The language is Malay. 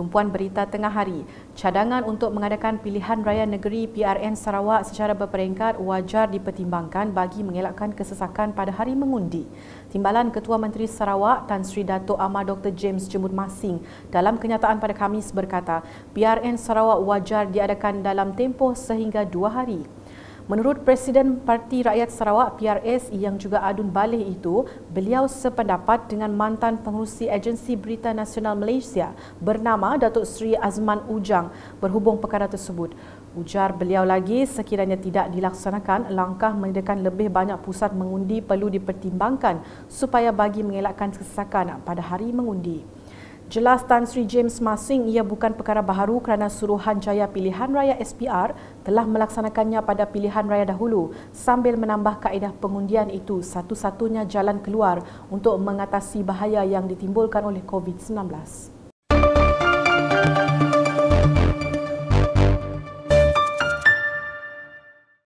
Tumpuan Berita Tengah Hari, cadangan untuk mengadakan pilihan raya negeri PRN Sarawak secara berperingkat wajar dipertimbangkan bagi mengelakkan kesesakan pada hari mengundi. Timbalan Ketua Menteri Sarawak Tan Sri Dato' Amar Dr. James Jemud Masing dalam kenyataan pada Khamis berkata, PRN Sarawak wajar diadakan dalam tempoh sehingga dua hari Menurut Presiden Parti Rakyat Sarawak PRS e yang juga adun balik itu, beliau sependapat dengan mantan pengurusi agensi Berita Nasional Malaysia bernama Datuk Seri Azman Ujang berhubung perkara tersebut. Ujar beliau lagi sekiranya tidak dilaksanakan langkah menyediakan lebih banyak pusat mengundi perlu dipertimbangkan supaya bagi mengelakkan kesesakan pada hari mengundi. Jelas Tan Sri James Masing ia bukan perkara baharu kerana suruhan jaya pilihan raya SPR telah melaksanakannya pada pilihan raya dahulu sambil menambah kaedah pengundian itu satu-satunya jalan keluar untuk mengatasi bahaya yang ditimbulkan oleh COVID-19.